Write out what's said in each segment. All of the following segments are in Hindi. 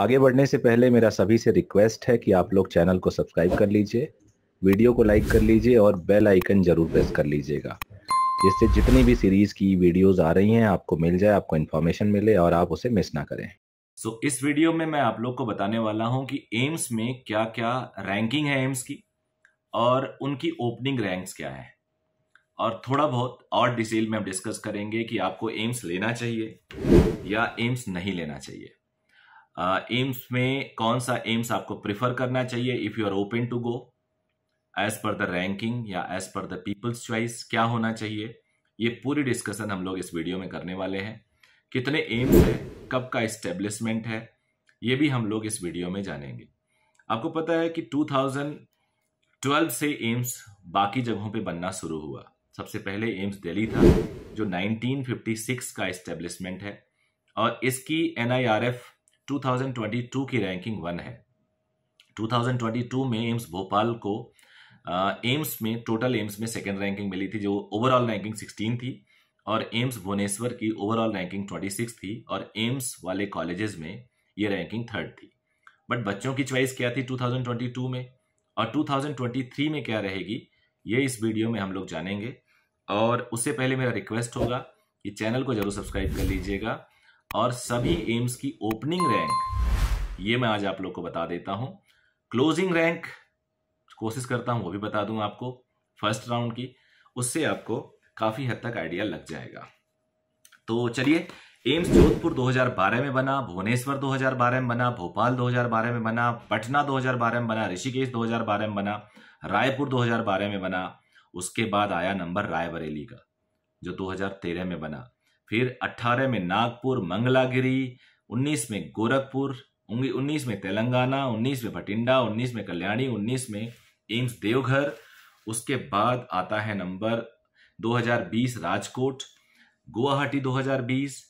आगे बढ़ने से पहले मेरा सभी से रिक्वेस्ट है कि आप लोग चैनल को सब्सक्राइब कर लीजिए वीडियो को लाइक कर लीजिए और बेल आइकन ज़रूर प्रेस कर लीजिएगा जिससे जितनी भी सीरीज़ की वीडियोस आ रही हैं आपको मिल जाए आपको इन्फॉर्मेशन मिले और आप उसे मिस ना करें सो so, इस वीडियो में मैं आप लोग को बताने वाला हूं कि एम्स में क्या क्या रैंकिंग है एम्स की और उनकी ओपनिंग रैंक्स क्या है और थोड़ा बहुत और डिटेल में हम डिस्कस करेंगे कि आपको एम्स लेना चाहिए या एम्स नहीं लेना चाहिए एम्स uh, में कौन सा एम्स आपको प्रिफर करना चाहिए if you are open to go as per the ranking या as per the people's choice क्या होना चाहिए ये पूरी डिस्कशन हम लोग इस वीडियो में करने वाले हैं कितने एम्स है कब का एस्टेब्लिशमेंट है ये भी हम लोग इस वीडियो में जानेंगे आपको पता है कि 2012 से एम्स बाकी जगहों पे बनना शुरू हुआ सबसे पहले एम्स दिल्ली था जो 1956 का इस्टेब्लिशमेंट है और इसकी एनआईआरएफ 2022 की रैंकिंग वन है 2022 में एम्स भोपाल को एम्स में टोटल एम्स में सेकेंड रैंकिंग मिली थी जो ओवरऑल रैंकिंग 16 थी और एम्स भुवनेश्वर की ओवरऑल रैंकिंग 26 थी और एम्स वाले कॉलेजेस में ये रैंकिंग थर्ड थी बट बच्चों की चॉइस क्या थी 2022 में और 2023 में क्या रहेगी ये इस वीडियो में हम लोग जानेंगे और उससे पहले मेरा रिक्वेस्ट होगा कि चैनल को जरूर सब्सक्राइब कर लीजिएगा और सभी एम्स की ओपनिंग रैंक ये मैं आज आप लोग को बता देता हूं क्लोजिंग रैंक कोशिश करता हूं वो भी बता दूंगा आपको फर्स्ट राउंड की उससे आपको काफी हद तक आइडिया लग जाएगा तो चलिए एम्स जोधपुर 2012 में बना भुवनेश्वर 2012 में बना भोपाल 2012 में बना पटना 2012 में बना ऋषिकेश 2012 में बना रायपुर 2012 में बना उसके बाद आया नंबर रायबरेली का जो 2013 में बना फिर 18 में नागपुर मंगलागिरी 19 में गोरखपुर उन्नीस में तेलंगाना उन्नीस में भटिंडा उन्नीस में कल्याणी उन्नीस में एम्स देवघर उसके बाद आता है नंबर 2020 राजकोट गुवाहाटी 2020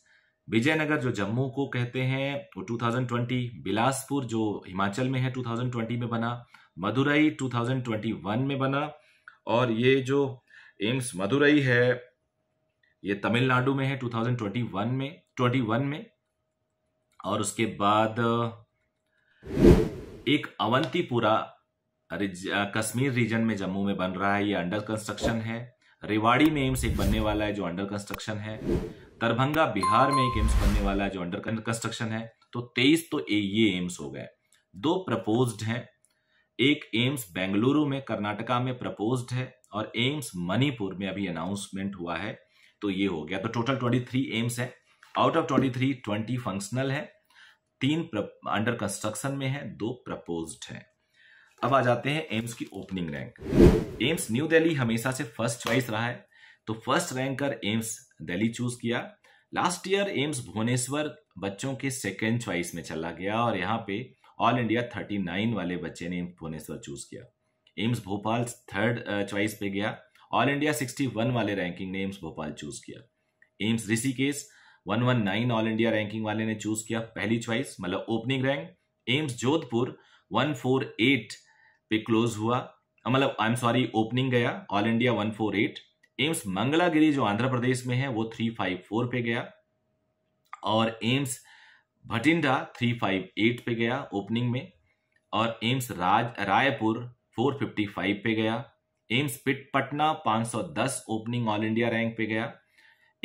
विजयनगर जो जम्मू को कहते हैं वो 2020 बिलासपुर जो हिमाचल में है 2020 में बना मदुरई 2021 में बना और ये जो एम्स मदुरई है ये तमिलनाडु में है 2021 में 21 में और उसके बाद एक अवंतीपुरा कश्मीर रीजन में जम्मू में बन रहा है ये अंडर कंस्ट्रक्शन है रेवाड़ी में एम्स एक बनने वाला है जो अंडर कंस्ट्रक्शन है दरभंगा बिहार में एक एम्स बनने वाला है जो अंडर कंस्ट्रक्शन है तो तेईस तो ये एम्स हो गए दो प्रपोज्ड हैं एक एम्स बेंगलुरु में कर्नाटका में प्रपोज्ड है और एम्स मणिपुर में अभी अनाउंसमेंट हुआ है तो ये हो गया तो टोटल ट्वेंटी थ्री एम्स है out of twenty three twenty functional है तीन अंडर कंस्ट्रक्शन में है दो प्रपोज्ड है अब आ जाते हैं एम्स की opening rank AIIMS new Delhi हमेशा से फर्स्ट चॉइस रहा है तो फर्स्ट रैंक कर एम्स दिल्ली चूज किया लास्ट ईयर एम्स भुवनेश्वर बच्चों के सेकेंड चॉइस में चला गया और यहाँ पे ऑल इंडिया थर्टी नाइन वाले बच्चे ने भुवनेश्वर चूज किया एम्स भोपाल थर्ड चॉइस पे गया ऑल इंडिया 61 वाले रैंकिंग ने एम्स भोपाल चूज किया AIIMS Rishikesh 119 all India ranking वाले ने चूज किया पहली च्वाइस मतलब ओपनिंग रैंक एम्स जोधपुर 148 पे क्लोज हुआ मतलब आई एम सॉरी ओपनिंग गया ऑल इंडिया 148 एम्स मंगलागिरी जो आंध्र प्रदेश में है वो 354 पे गया और एम्स भटिंडा 358 पे गया ओपनिंग में और एम्स राज रायपुर 455 पे गया एम्स पिट Patna 510 opening all India rank पे गया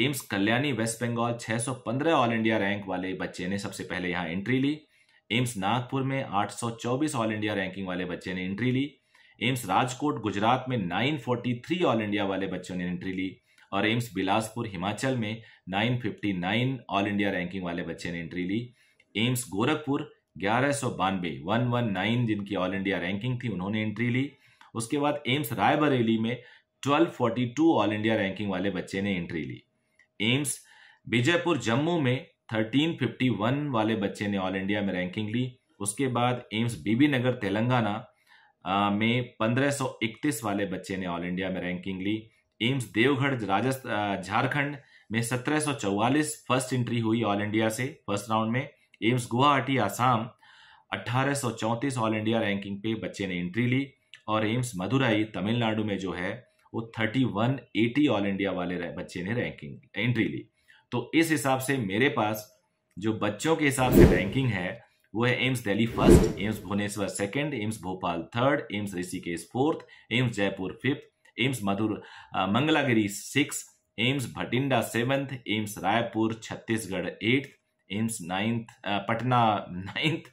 AIIMS Kalyani West Bengal 615 all India rank वाले बच्चे ने सबसे पहले यहाँ एंट्री ली एम्स नागपुर में 824 ऑल इंडिया रैंकिंग वाले बच्चे ने एंट्री ली एम्स राजकोट गुजरात में 943 ऑल इंडिया वाले बच्चों ने एंट्री ली और एम्स बिलासपुर हिमाचल में 959 ऑल इंडिया रैंकिंग वाले बच्चे ने एंट्री ली एम्स गोरखपुर ग्यारह सौ बानवे वन वन नाइन जिनकी ऑल इंडिया रैंकिंग थी उन्होंने एंट्री ली उसके बाद एम्स रायबरेली में 1242 ऑल इंडिया रैंकिंग वाले बच्चे ने एंट्री ली एम्स विजयपुर जम्मू में 1351 वाले बच्चे ने ऑल इंडिया में रैंकिंग ली उसके बाद एम्स बीबी नगर तेलंगाना में 1531 वाले बच्चे ने ऑल इंडिया में रैंकिंग ली एम्स देवगढ़ राजस्थान झारखंड में 1744 फर्स्ट एंट्री हुई ऑल इंडिया से फर्स्ट राउंड में AIIMS Guwahati Assam 1834 all India ranking पे बच्चे ने एंट्री ली और एम्स मदुराई तमिलनाडु में जो है वो thirty one eighty all India वाले बच्चे ने रैंकिंग एंट्री ली तो इस हिसाब से मेरे पास जो बच्चों के हिसाब से रैंकिंग है वो है AIIMS Delhi first AIIMS Bhubaneswar second AIIMS Bhopal third AIIMS Rishikesh fourth AIIMS Jaipur fifth AIIMS मधुर Mangalagiri six AIIMS Bathinda seventh AIIMS Raipur Chhattisgarh eighth AIIMS ninth Patna ninth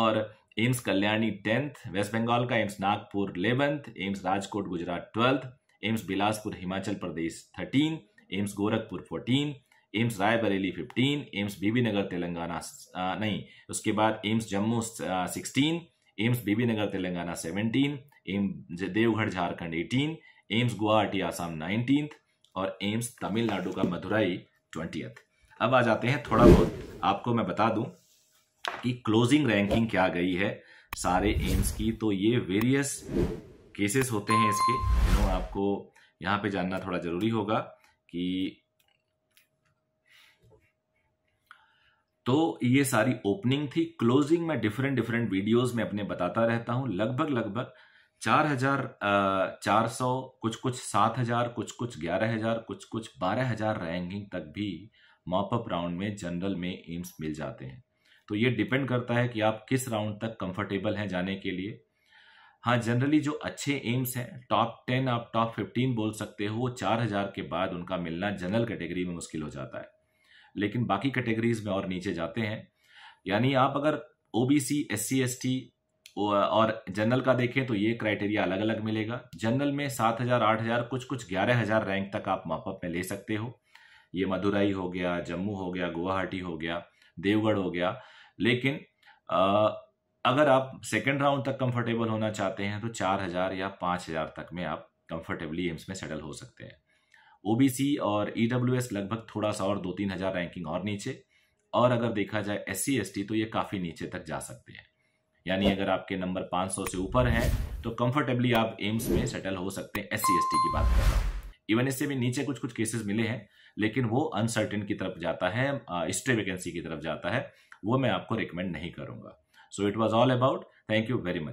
और एम्स कल्याणी टेंथ वेस्ट बंगाल का AIIMS Nagpur eleventh AIIMS Rajkot Gujarat twelfth AIIMS Bilaspur Himachal Pradesh thirteen AIIMS Gorakhpur fourteen AIIMS Raebareli fifteen AIIMS Bibi Nagar Telangana नहीं उसके बाद AIIMS Jammu sixteen AIIMS Bibi Nagar Telangana seventeen AIIMS Deoghar Jharkhand eighteen AIIMS Guwahati Assam nineteen और एम्स तमिलनाडु का मधुराई ट्वेंटियथ अब आ जाते हैं थोड़ा बहुत आपको मैं बता दूं कि क्लोजिंग रैंकिंग क्या गई है सारे एम्स की तो ये वेरियस केसेस होते हैं इसके यू नो आपको यहां पे जानना थोड़ा ज़रूरी होगा कि तो ये सारी ओपनिंग थी क्लोजिंग में डिफरेंट डिफरेंट वीडियोस में अपने बताता रहता हूं लगभग लगभग चार हजार चार सौ कुछ कुछ सात हजार कुछ कुछ ग्यारह हजार कुछ कुछ बारह हजार रैंकिंग तक भी मॉपअप राउंड में जनरल में एम्स मिल जाते हैं तो ये डिपेंड करता है कि आप किस राउंड तक कंफर्टेबल हैं जाने के लिए हाँ जनरली जो अच्छे एम्स हैं टॉप टेन आप टॉप फिफ्टीन बोल सकते हो वो चार हज़ार के बाद उनका मिलना जनरल कैटेगरी में मुश्किल हो जाता है लेकिन बाकी कैटेगरीज में और नीचे जाते हैं यानी आप अगर O B C S C S T और जनरल का देखें तो ये क्राइटेरिया अलग अलग मिलेगा जनरल में सात हज़ार आठ हज़ार कुछ कुछ ग्यारह हज़ार रैंक तक आप मापअप में ले सकते हो ये मदुरई हो गया जम्मू हो गया गुवाहाटी हो गया देवगढ़ हो गया लेकिन आ, अगर आप सेकेंड राउंड तक कंफर्टेबल होना चाहते हैं तो चार हज़ार या पाँच हज़ार तक में आप कंफर्टेबली एम्स में सेटल हो सकते हैं ओबीसी और ईडब्ल्यू e लगभग थोड़ा सा और दो तीन हज़ार रैंकिंग और नीचे और अगर देखा जाए एस सी तो ये काफ़ी नीचे तक जा सकते हैं यानी अगर आपके नंबर 500 से ऊपर है तो कंफर्टेबली आप एम्स में सेटल हो सकते हैं एस सी की बात कर रहा इवन इससे भी नीचे कुछ कुछ केसेस मिले हैं लेकिन वो अनसर्टेन की तरफ जाता है स्टे वैकेंसी की तरफ जाता है वो मैं आपको रिकमेंड नहीं करूंगा so it was all about thank you very much